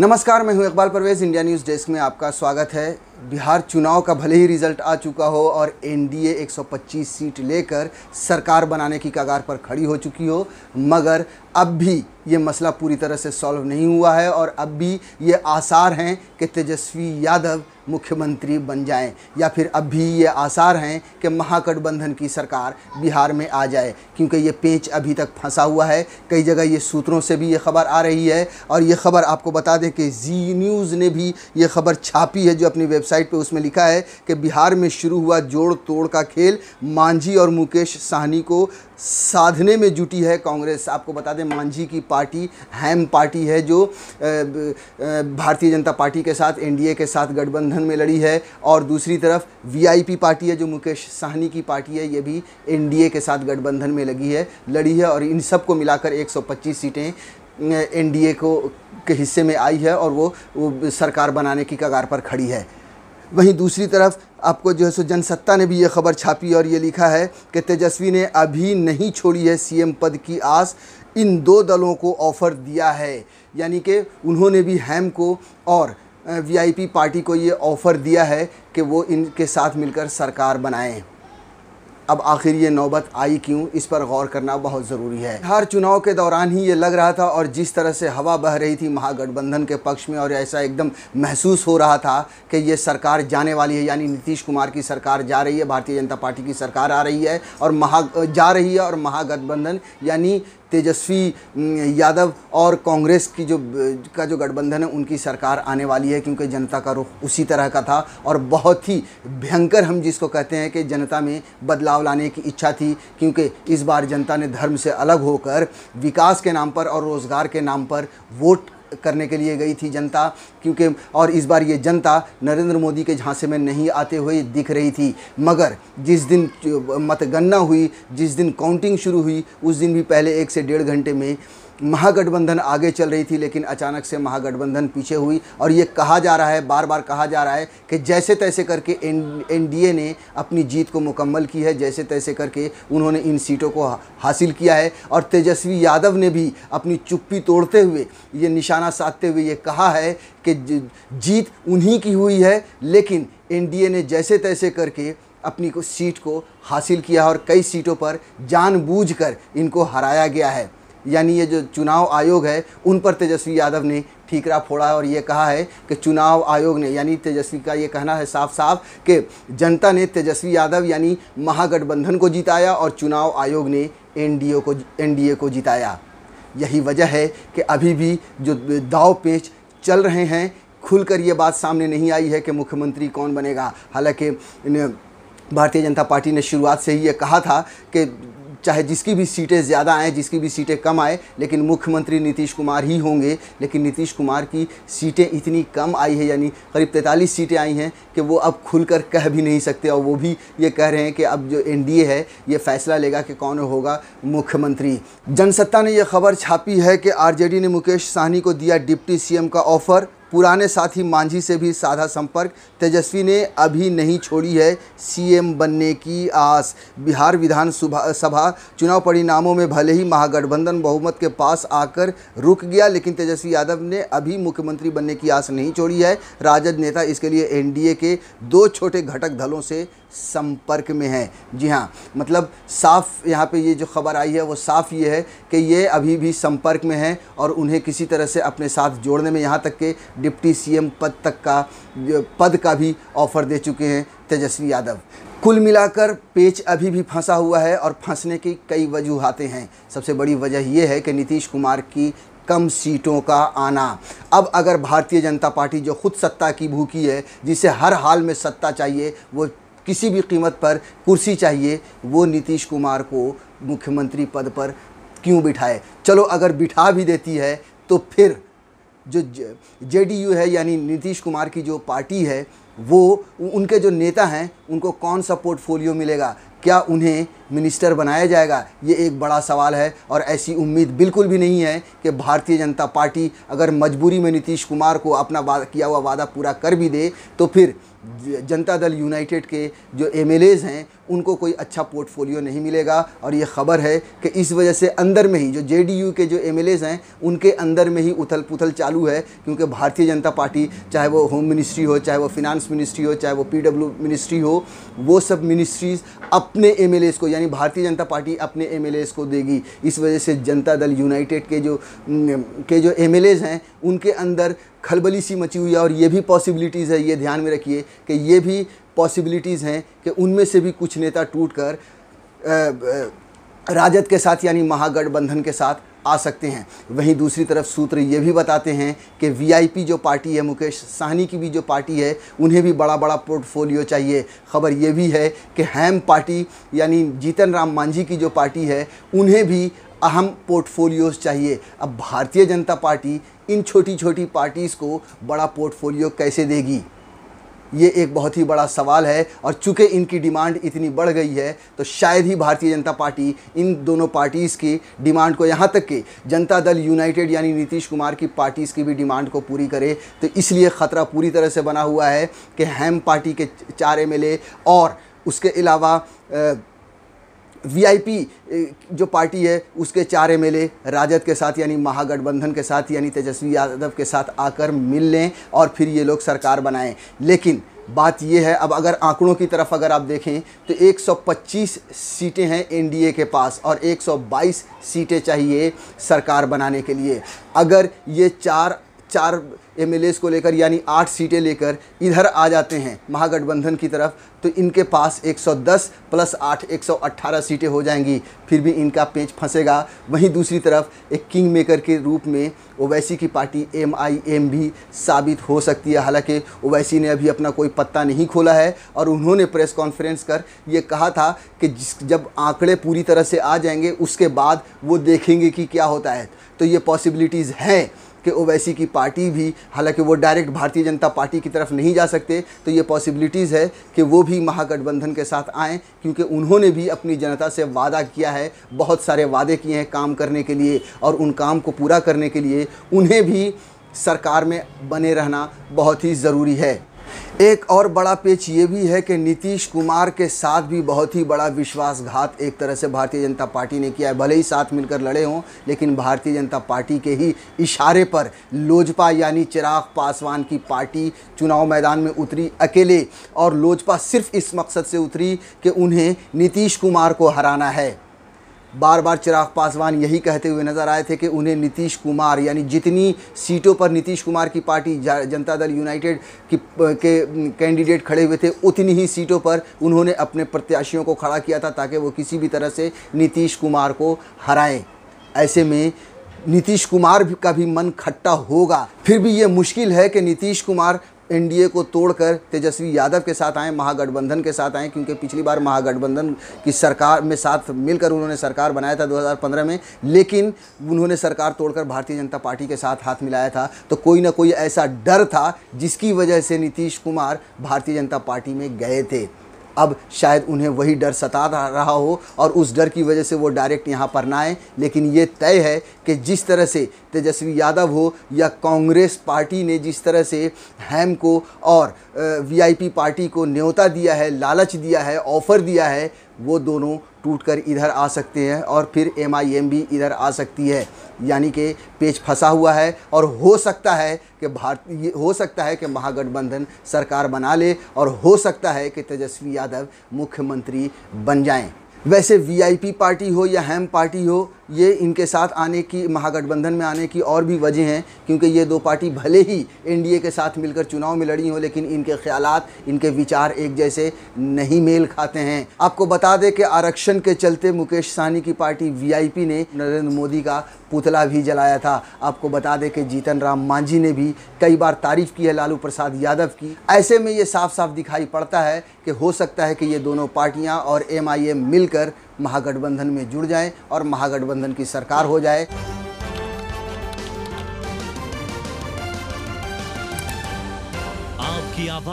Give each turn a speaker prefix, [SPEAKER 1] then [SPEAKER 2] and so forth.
[SPEAKER 1] नमस्कार मैं हूं Iqbal Parvez India News desk में आपका स्वागत है बिहार चुनाव का भले ही रिजल्ट आ चुका हो और एनडीए 125 सीट लेकर सरकार बनाने की कगार पर खड़ी हो चुकी हो मगर अब भी ये मसला पूरी तरह से सॉल्व नहीं हुआ है और अब भी ये आसार हैं कि तेजस्वी यादव मुख्यमंत्री बन जाएं या फिर अब भी ये आसार हैं कि महागठबंधन की सरकार बिहार में आ जाए क्योंकि ये पेंच अभी तक फंसा हुआ है कई जगह ये सूत्रों से भी ये खबर आ रही है और ये खबर आपको बता दें कि जी न्यूज़ ने भी ये खबर छापी है जो अपनी वेब वेबसाइट पे उसमें लिखा है कि बिहार में शुरू हुआ जोड़ तोड़ का खेल मांझी और मुकेश साहनी को साधने में जुटी है कांग्रेस आपको बता दें मांझी की पार्टी हैम पार्टी है जो भारतीय जनता पार्टी के साथ एनडीए के साथ गठबंधन में लड़ी है और दूसरी तरफ वीआईपी पार्टी है जो मुकेश साहनी की पार्टी है ये भी एनडीए के साथ गठबंधन में लगी है लड़ी है और इन सब को मिलाकर 125 सीटें एनडीए को के हिस्से में आई है और वो, वो सरकार बनाने की कगार पर खड़ी है वहीं दूसरी तरफ आपको जो है सो जनसत्ता ने भी ये खबर छापी और ये लिखा है कि तेजस्वी ने अभी नहीं छोड़ी है सीएम पद की आस इन दो दलों को ऑफ़र दिया है यानी कि उन्होंने भी हैम को और वीआईपी पार्टी को ये ऑफ़र दिया है कि वो इनके साथ मिलकर सरकार बनाएं अब आखिर ये नौबत आई क्यों इस पर गौर करना बहुत ज़रूरी है हर चुनाव के दौरान ही ये लग रहा था और जिस तरह से हवा बह रही थी महागठबंधन के पक्ष में और ऐसा एकदम महसूस हो रहा था कि ये सरकार जाने वाली है यानी नीतीश कुमार की सरकार जा रही है भारतीय जनता पार्टी की सरकार आ रही है और महा जा रही है और महागठबंधन यानी तेजस्वी यादव और कांग्रेस की जो का जो गठबंधन है उनकी सरकार आने वाली है क्योंकि जनता का रुख उसी तरह का था और बहुत ही भयंकर हम जिसको कहते हैं कि जनता में बदलाव लाने की इच्छा थी क्योंकि इस बार जनता ने धर्म से अलग होकर विकास के नाम पर और रोज़गार के नाम पर वोट करने के लिए गई थी जनता क्योंकि और इस बार ये जनता नरेंद्र मोदी के झांसे में नहीं आते हुए दिख रही थी मगर जिस दिन मतगणना हुई जिस दिन काउंटिंग शुरू हुई उस दिन भी पहले एक से डेढ़ घंटे में महागठबंधन आगे चल रही थी लेकिन अचानक से महागठबंधन पीछे हुई और ये कहा जा रहा है बार बार कहा जा रहा है कि जैसे तैसे करके एन ने अपनी जीत को मुकम्मल की है जैसे तैसे करके उन्होंने इन सीटों को हासिल किया है और तेजस्वी यादव ने भी अपनी चुप्पी तोड़ते हुए ये निशाना साधते हुए ये कहा है कि जीत उन्हीं की हुई है लेकिन एन ने जैसे तैसे करके अपनी को सीट को हासिल किया और कई सीटों पर जानबूझकर इनको हराया गया है यानी ये जो चुनाव आयोग है उन पर तेजस्वी यादव ने ठीकरा फोड़ा है और ये कहा है कि चुनाव आयोग ने यानी तेजस्वी का ये कहना है साफ साफ कि जनता ने तेजस्वी यादव यानी महागठबंधन को जिताया और चुनाव आयोग ने एनडीए को एनडीए को जिताया यही वजह है कि अभी भी जो दाव पेच चल रहे हैं खुलकर ये बात सामने नहीं आई है कि मुख्यमंत्री कौन बनेगा हालांकि भारतीय जनता पार्टी ने शुरुआत से ही ये कहा था कि चाहे जिसकी भी सीटें ज़्यादा आएँ जिसकी भी सीटें कम आए लेकिन मुख्यमंत्री नीतीश कुमार ही होंगे लेकिन नीतीश कुमार की सीटें इतनी कम आई है यानी करीब तैंतालीस सीटें आई हैं कि वो अब खुलकर कह भी नहीं सकते और वो भी ये कह रहे हैं कि अब जो एन है ये फैसला लेगा कि कौन होगा मुख्यमंत्री जनसत्ता ने यह खबर छापी है कि आर ने मुकेश सहनी को दिया डिप्टी सी का ऑफ़र पुराने साथी मांझी से भी साधा संपर्क तेजस्वी ने अभी नहीं छोड़ी है सीएम बनने की आस बिहार विधानसभा चुनाव परिणामों में भले ही महागठबंधन बहुमत के पास आकर रुक गया लेकिन तेजस्वी यादव ने अभी मुख्यमंत्री बनने की आस नहीं छोड़ी है राजद नेता इसके लिए एनडीए के दो छोटे घटक दलों से संपर्क में हैं जी हाँ मतलब साफ यहाँ पे ये जो खबर आई है वो साफ ये है कि ये अभी भी संपर्क में हैं और उन्हें किसी तरह से अपने साथ जोड़ने में यहाँ तक के डिप्टी सीएम पद तक का पद का भी ऑफर दे चुके हैं तेजस्वी यादव कुल मिलाकर पेच अभी भी फंसा हुआ है और फंसने की कई वजूहतें हैं सबसे बड़ी वजह यह है कि नीतीश कुमार की कम सीटों का आना अब अगर भारतीय जनता पार्टी जो खुद सत्ता की भूखी है जिसे हर हाल में सत्ता चाहिए वो किसी भी कीमत पर कुर्सी चाहिए वो नीतीश कुमार को मुख्यमंत्री पद पर क्यों बिठाए चलो अगर बिठा भी देती है तो फिर जो जे है यानी नीतीश कुमार की जो पार्टी है वो उनके जो नेता हैं उनको कौन सा पोर्टफोलियो मिलेगा क्या उन्हें मिनिस्टर बनाया जाएगा ये एक बड़ा सवाल है और ऐसी उम्मीद बिल्कुल भी नहीं है कि भारतीय जनता पार्टी अगर मजबूरी में नीतीश कुमार को अपना किया हुआ वादा पूरा कर भी दे तो फिर जनता दल यूनाइटेड के जो एम हैं उनको कोई अच्छा पोर्टफोलियो नहीं मिलेगा और ये ख़बर है कि इस वजह से अंदर में ही जो जे के जो एम हैं उनके अंदर में ही उथल पुथल चालू है क्योंकि भारतीय जनता पार्टी चाहे वो होम मिनिस्ट्री हो चाहे वो फिनांस मिनिस्ट्री हो चाहे वो पी मिनिस्ट्री हो वो सब मिनिस्ट्रीज़ अपने एम को यानी भारतीय जनता पार्टी अपने एम को देगी इस वजह से जनता दल यूनाइटेड के जो के जो एम हैं उनके अंदर खलबली सी मची हुई है और ये भी पॉसिबिलिटीज़ है ये ध्यान में रखिए कि ये भी पॉसिबिलिटीज़ हैं कि उनमें से भी कुछ नेता टूट कर राजद के साथ यानी महागठबंधन के साथ आ सकते हैं वहीं दूसरी तरफ सूत्र ये भी बताते हैं कि वीआईपी जो पार्टी है मुकेश सहनी की भी जो पार्टी है उन्हें भी बड़ा बड़ा पोर्टफोलियो चाहिए खबर ये भी है कि हैम पार्टी यानी जीतन राम मांझी की जो पार्टी है उन्हें भी अहम पोर्टफोलियोज़ चाहिए अब भारतीय जनता पार्टी इन छोटी छोटी पार्टीज़ को बड़ा पोर्टफोलियो कैसे देगी ये एक बहुत ही बड़ा सवाल है और चूँकि इनकी डिमांड इतनी बढ़ गई है तो शायद ही भारतीय जनता पार्टी इन दोनों पार्टीज़ की डिमांड को यहाँ तक कि जनता दल यूनाइटेड यानी नीतीश कुमार की पार्टीज़ की भी डिमांड को पूरी करे तो इसलिए ख़तरा पूरी तरह से बना हुआ है कि हैम पार्टी के चार एम और उसके अलावा वीआईपी जो पार्टी है उसके चार एम राजद के साथ यानी महागठबंधन के साथ यानी तेजस्वी यादव के साथ आकर मिल लें और फिर ये लोग सरकार बनाएं लेकिन बात ये है अब अगर आंकड़ों की तरफ अगर आप देखें तो 125 सीटें हैं एनडीए के पास और 122 सीटें चाहिए सरकार बनाने के लिए अगर ये चार चार एम को लेकर यानी आठ सीटें लेकर इधर आ जाते हैं महागठबंधन की तरफ तो इनके पास 110 प्लस 8 118 सीटें हो जाएंगी फिर भी इनका पेच फंसेगा वहीं दूसरी तरफ एक किंग मेकर के रूप में ओवैसी की पार्टी एम आई एम भी साबित हो सकती है हालांकि ओवैसी ने अभी अपना कोई पत्ता नहीं खोला है और उन्होंने प्रेस कॉन्फ्रेंस कर ये कहा था कि जिस जब आंकड़े पूरी तरह से आ जाएंगे उसके बाद वो देखेंगे कि क्या होता है तो ये पॉसिबिलिटीज़ हैं कि ओवैसी की पार्टी भी हालांकि वो डायरेक्ट भारतीय जनता पार्टी की तरफ नहीं जा सकते तो ये पॉसिबिलिटीज़ है कि वो भी महागठबंधन के साथ आएँ क्योंकि उन्होंने भी अपनी जनता से वादा किया है बहुत सारे वादे किए हैं काम करने के लिए और उन काम को पूरा करने के लिए उन्हें भी सरकार में बने रहना बहुत ही ज़रूरी है एक और बड़ा पेच ये भी है कि नीतीश कुमार के साथ भी बहुत ही बड़ा विश्वासघात एक तरह से भारतीय जनता पार्टी ने किया है भले ही साथ मिलकर लड़े हों लेकिन भारतीय जनता पार्टी के ही इशारे पर लोजपा यानी चिराग पासवान की पार्टी चुनाव मैदान में उतरी अकेले और लोजपा सिर्फ इस मकसद से उतरी कि उन्हें नीतीश कुमार को हराना है बार बार चिराग पासवान यही कहते हुए नज़र आए थे कि उन्हें नीतीश कुमार यानी जितनी सीटों पर नीतीश कुमार की पार्टी जनता दल यूनाइटेड की के कैंडिडेट खड़े हुए थे उतनी ही सीटों पर उन्होंने अपने प्रत्याशियों को खड़ा किया था ताकि वो किसी भी तरह से नीतीश कुमार को हराएं ऐसे में नीतीश कुमार का भी मन खट्टा होगा फिर भी ये मुश्किल है कि नीतीश कुमार एनडीए को तोड़कर तेजस्वी यादव के साथ आए महागठबंधन के साथ आए क्योंकि पिछली बार महागठबंधन की सरकार में साथ मिलकर उन्होंने सरकार बनाया था 2015 में लेकिन उन्होंने सरकार तोड़कर भारतीय जनता पार्टी के साथ हाथ मिलाया था तो कोई ना कोई ऐसा डर था जिसकी वजह से नीतीश कुमार भारतीय जनता पार्टी में गए थे अब शायद उन्हें वही डर सता रहा हो और उस डर की वजह से वो डायरेक्ट यहाँ पर ना आए लेकिन ये तय है कि जिस तरह से तेजस्वी यादव हो या कांग्रेस पार्टी ने जिस तरह से हैम को और वीआईपी पार्टी को न्योता दिया है लालच दिया है ऑफ़र दिया है वो दोनों टूटकर इधर आ सकते हैं और फिर एम आई एम भी इधर आ सकती है यानी कि पेच फंसा हुआ है और हो सकता है कि भारतीय हो सकता है कि महागठबंधन सरकार बना ले और हो सकता है कि तेजस्वी यादव मुख्यमंत्री बन जाएं वैसे वीआईपी पार्टी हो या हेम पार्टी हो ये इनके साथ आने की महागठबंधन में आने की और भी वजह हैं क्योंकि ये दो पार्टी भले ही एनडीए के साथ मिलकर चुनाव में लड़ी हो लेकिन इनके ख्याल इनके विचार एक जैसे नहीं मेल खाते हैं आपको बता दें कि आरक्षण के चलते मुकेश सहनी की पार्टी वीआईपी ने नरेंद्र मोदी का पुतला भी जलाया था आपको बता दें कि जीतन राम मांझी ने भी कई बार तारीफ की है लालू प्रसाद यादव की ऐसे में ये साफ साफ दिखाई पड़ता है कि हो सकता है कि ये दोनों पार्टियाँ और एम मिलकर महागठबंधन में जुड़ जाएं और महागठबंधन की सरकार हो जाए आपकी आवाज